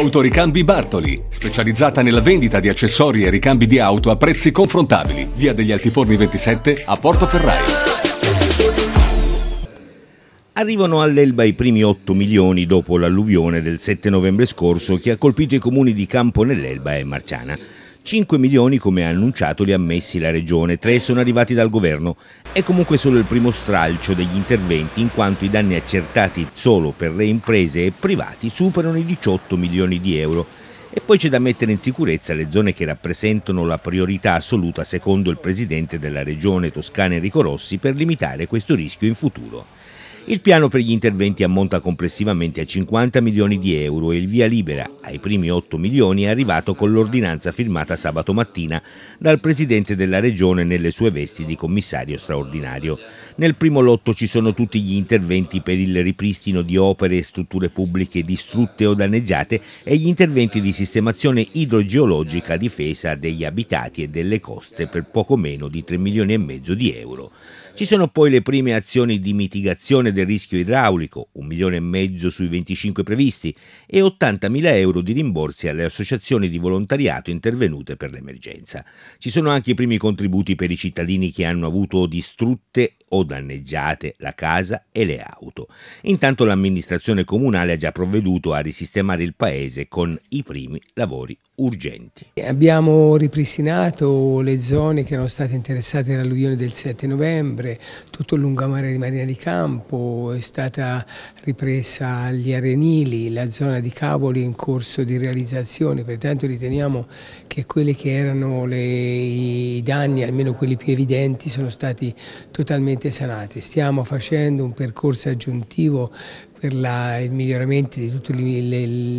Autoricambi Bartoli, specializzata nella vendita di accessori e ricambi di auto a prezzi confrontabili, via degli Altiforni 27 a Portoferraio. Arrivano all'Elba i primi 8 milioni dopo l'alluvione del 7 novembre scorso che ha colpito i comuni di Campo nell'Elba e Marciana. 5 milioni, come ha annunciato, li ha messi la Regione, 3 sono arrivati dal Governo. È comunque solo il primo stralcio degli interventi, in quanto i danni accertati solo per le imprese e privati superano i 18 milioni di euro. E poi c'è da mettere in sicurezza le zone che rappresentano la priorità assoluta, secondo il presidente della Regione Toscana Enrico Rossi, per limitare questo rischio in futuro. Il piano per gli interventi ammonta complessivamente a 50 milioni di euro e il via libera ai primi 8 milioni è arrivato con l'ordinanza firmata sabato mattina dal Presidente della Regione nelle sue vesti di commissario straordinario. Nel primo lotto ci sono tutti gli interventi per il ripristino di opere e strutture pubbliche distrutte o danneggiate e gli interventi di sistemazione idrogeologica a difesa degli abitati e delle coste per poco meno di 3 milioni e mezzo di euro. Ci sono poi le prime azioni di mitigazione del rischio idraulico, 1 milione e mezzo sui 25 previsti, e 80 mila euro di rimborsi alle associazioni di volontariato intervenute per l'emergenza. Ci sono anche i primi contributi per i cittadini che hanno avuto distrutte o danneggiate la casa e le auto. Intanto l'amministrazione comunale ha già provveduto a risistemare il paese con i primi lavori urgenti. Abbiamo ripristinato le zone che erano state interessate dall'alluvione del 7 novembre, tutto il lungomare di Marina di Campo, è stata ripresa gli arenili, la zona di Cavoli in corso di realizzazione, pertanto riteniamo che quelli che erano le, i danni, almeno quelli più evidenti, sono stati totalmente sanati. Stiamo facendo un percorso aggiuntivo per la, il miglioramento di tutto il, il,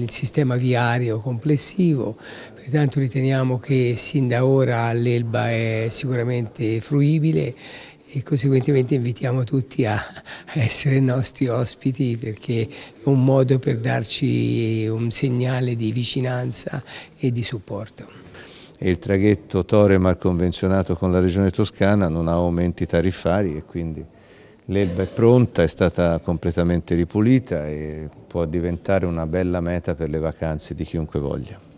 il sistema viario complessivo, pertanto riteniamo che sin da ora l'Elba è sicuramente fruibile e conseguentemente invitiamo tutti a essere nostri ospiti perché è un modo per darci un segnale di vicinanza e di supporto. il traghetto Toremar convenzionato con la Regione Toscana non ha aumenti tariffari e quindi L'Elba è pronta, è stata completamente ripulita e può diventare una bella meta per le vacanze di chiunque voglia.